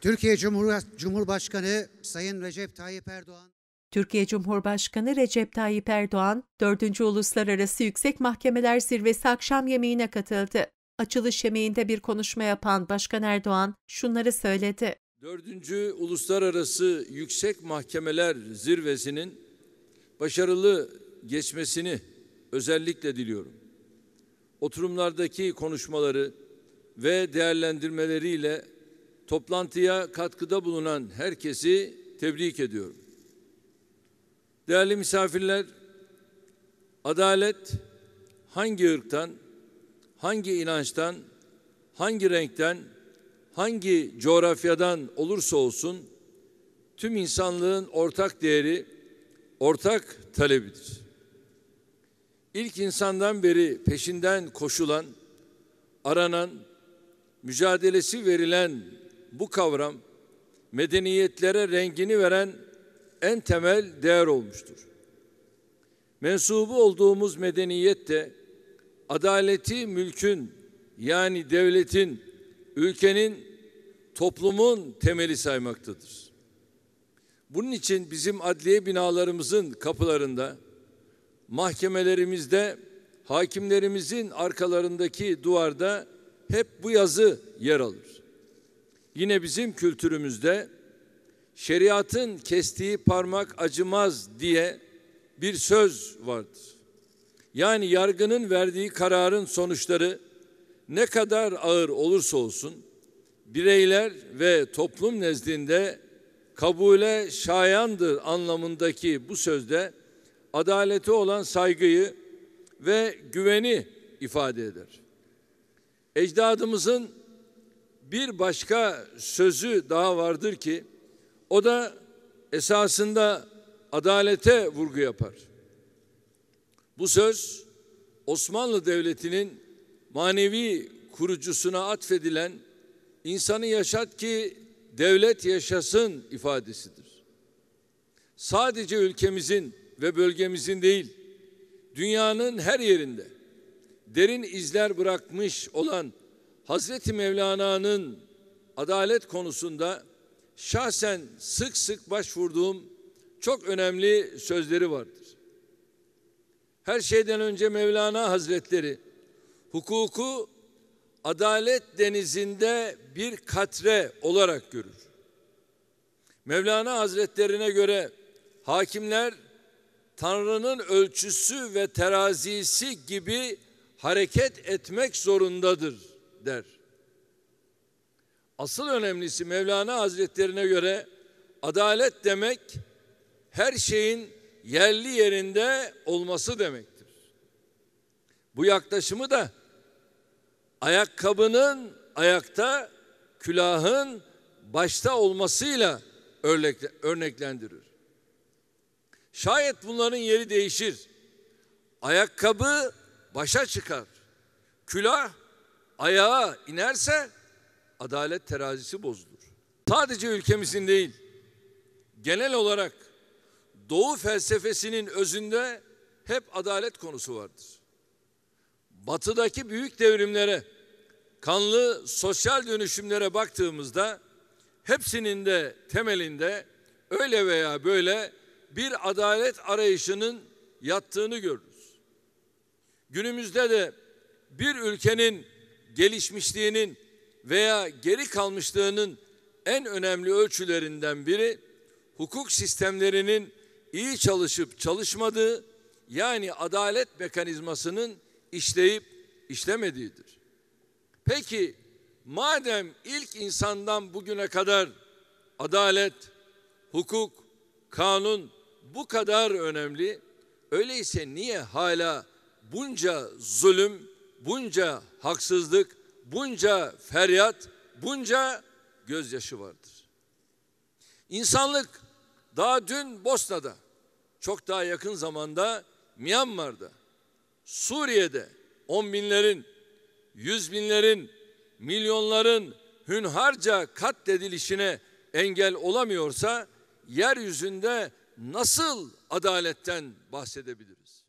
Türkiye Cumhurbaşkanı Sayın Recep Tayyip Erdoğan Türkiye Cumhurbaşkanı Recep Tayyip Erdoğan, 4. Uluslararası Yüksek Mahkemeler Zirvesi akşam yemeğine katıldı. Açılış yemeğinde bir konuşma yapan Başkan Erdoğan şunları söyledi. 4. Uluslararası Yüksek Mahkemeler Zirvesi'nin başarılı geçmesini özellikle diliyorum. Oturumlardaki konuşmaları ve değerlendirmeleriyle toplantıya katkıda bulunan herkesi tebrik ediyorum. Değerli misafirler, adalet hangi ırktan, hangi inançtan, hangi renkten, hangi coğrafyadan olursa olsun tüm insanlığın ortak değeri, ortak talebidir. İlk insandan beri peşinden koşulan, aranan, mücadelesi verilen bu kavram medeniyetlere rengini veren en temel değer olmuştur. Mensubu olduğumuz medeniyet de adaleti mülkün yani devletin, ülkenin, toplumun temeli saymaktadır. Bunun için bizim adliye binalarımızın kapılarında, mahkemelerimizde, hakimlerimizin arkalarındaki duvarda hep bu yazı yer alır. Yine bizim kültürümüzde şeriatın kestiği parmak acımaz diye bir söz vardır. Yani yargının verdiği kararın sonuçları ne kadar ağır olursa olsun bireyler ve toplum nezdinde kabule şayandır anlamındaki bu sözde adalete olan saygıyı ve güveni ifade eder. Ecdadımızın bir başka sözü daha vardır ki o da esasında adalete vurgu yapar. Bu söz Osmanlı Devleti'nin manevi kurucusuna atfedilen insanı yaşat ki devlet yaşasın ifadesidir. Sadece ülkemizin ve bölgemizin değil, dünyanın her yerinde derin izler bırakmış olan Hazreti Mevlana'nın adalet konusunda şahsen sık sık başvurduğum çok önemli sözleri vardır. Her şeyden önce Mevlana Hazretleri hukuku adalet denizinde bir katre olarak görür. Mevlana Hazretlerine göre hakimler Tanrı'nın ölçüsü ve terazisi gibi hareket etmek zorundadır der. Asıl önemlisi Mevlana Hazretlerine göre adalet demek her şeyin yerli yerinde olması demektir. Bu yaklaşımı da ayakkabının ayakta, külahın başta olmasıyla örnekle, örneklendirir. Şayet bunların yeri değişir. Ayakkabı başa çıkar. Külah ayağa inerse adalet terazisi bozulur. Sadece ülkemizin değil, genel olarak Doğu felsefesinin özünde hep adalet konusu vardır. Batıdaki büyük devrimlere, kanlı sosyal dönüşümlere baktığımızda hepsinin de temelinde öyle veya böyle bir adalet arayışının yattığını görürüz. Günümüzde de bir ülkenin gelişmişliğinin veya geri kalmışlığının en önemli ölçülerinden biri hukuk sistemlerinin iyi çalışıp çalışmadığı yani adalet mekanizmasının işleyip işlemediğidir. Peki madem ilk insandan bugüne kadar adalet, hukuk, kanun bu kadar önemli öyleyse niye hala bunca zulüm bunca haksızlık, bunca feryat, bunca gözyaşı vardır. İnsanlık daha dün Bosna'da, çok daha yakın zamanda Myanmar'da, Suriye'de on binlerin, yüz binlerin, milyonların hünharca katledilişine engel olamıyorsa yeryüzünde nasıl adaletten bahsedebiliriz?